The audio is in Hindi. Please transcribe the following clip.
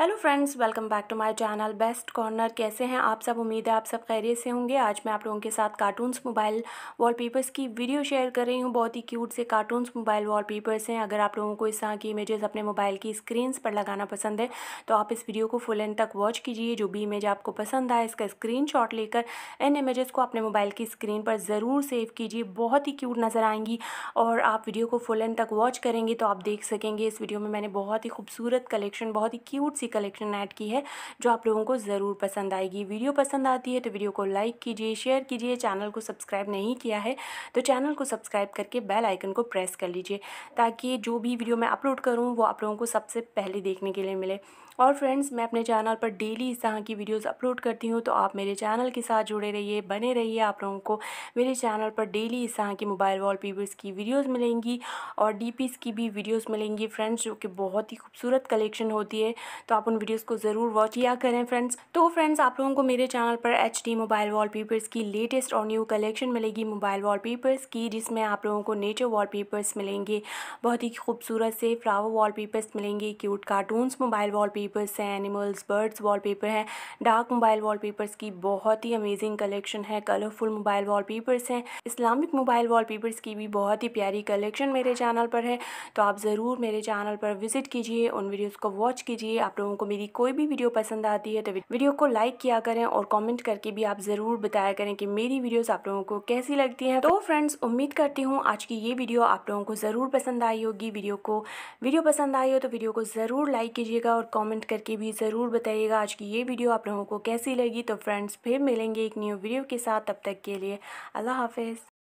hello friends welcome back to my channel best corner कैसे हैं आप सब उम्मीद है आप सब खैरियत से होंगे आज मैं आप लोगों के साथ कार्टून्स मोबाइल वॉलपेपर्स की वीडियो शेयर कर रही हूँ बहुत ही क्यूट से कार्टून्स मोबाइल वॉलपेपर्स हैं अगर आप लोगों को इस तरह की इमेजेस अपने मोबाइल की स्क्रीन्स पर लगाना पसंद है तो आप इस वीडियो को फुल एंड तक वॉच कीजिए जो भी इमेज आपको पसंद आए इसका स्क्रीन लेकर इन इमेजेस को अपने मोबाइल की स्क्रीन पर ज़रूर सेव कीजिए बहुत ही क्यूट नज़र आएंगी और आप वीडियो को फुल एंड तक वॉच करेंगे तो आप देख सकेंगे इस वीडियो में मैंने बहुत ही खूबसूरत कलेक्शन बहुत ही क्यूट सी कलेक्शन ऐड की है जो आप लोगों को ज़रूर पसंद आएगी वीडियो पसंद आती है तो वीडियो को लाइक कीजिए शेयर कीजिए चैनल को सब्सक्राइब नहीं किया है तो चैनल को सब्सक्राइब करके बेल आइकन को प्रेस कर लीजिए ताकि जो भी वीडियो मैं अपलोड करूँ वो आप लोगों को सबसे पहले देखने के लिए मिले और फ्रेंड्स मैं अपने चैनल पर डेली इस तरह की वीडियोस अपलोड करती हूँ तो आप मेरे चैनल के साथ जुड़े रहिए बने रहिए आप लोगों को मेरे चैनल पर डेली इस तरह की मोबाइल वॉलपेपर्स की वीडियोस मिलेंगी और डीपीस की भी वीडियोस मिलेंगी फ्रेंड्स जो कि बहुत ही खूबसूरत कलेक्शन होती है तो आप उन वीडियोस को ज़रूर वॉच किया करें फ्रेंड्स तो फ्रेंड्स आप लोगों को मेरे चैनल पर एच मोबाइल वॉल की लेटेस्ट और न्यू कलेक्शन मिलेगी मोबाइल वॉल की जिसमें आप लोगों को नेचर वॉल मिलेंगे बहुत ही खूबसूरत से फ्लावर वॉल मिलेंगे क्यूट कार्टून्स मोबाइल वॉल हैं एनिमल्स बर्ड्स वॉल हैं डार्क मोबाइल वॉल की बहुत ही अमेजिंग कलेक्शन है कलरफुल मोबाइल वॉल हैं इस्लामिक मोबाइल वॉल की भी बहुत ही प्यारी कलेक्शन मेरे चैनल पर है तो आप ज़रूर मेरे चैनल पर विजिट कीजिए उन वीडियोज़ को वॉच कीजिए आप लोग लोगों को मेरी कोई भी वीडियो पसंद आती है तो वीडियो को लाइक किया करें और कॉमेंट करके भी आप ज़रूर बताया करें कि मेरी वीडियोज़ आप लोगों को कैसी लगती हैं तो फ्रेंड्स उम्मीद करती हूँ आज की ये वीडियो आप लोगों को ज़रूर पसंद आई होगी वीडियो को वीडियो पसंद आई हो तो वीडियो को ज़रूर लाइक कीजिएगा और कॉमेंट करके भी ज़रूर बताइएगा आज की ये वीडियो आप लोगों को कैसी लगी तो फ्रेंड्स फिर मिलेंगे एक न्यू वीडियो के साथ तब तक के लिए अल्लाह हाफिज़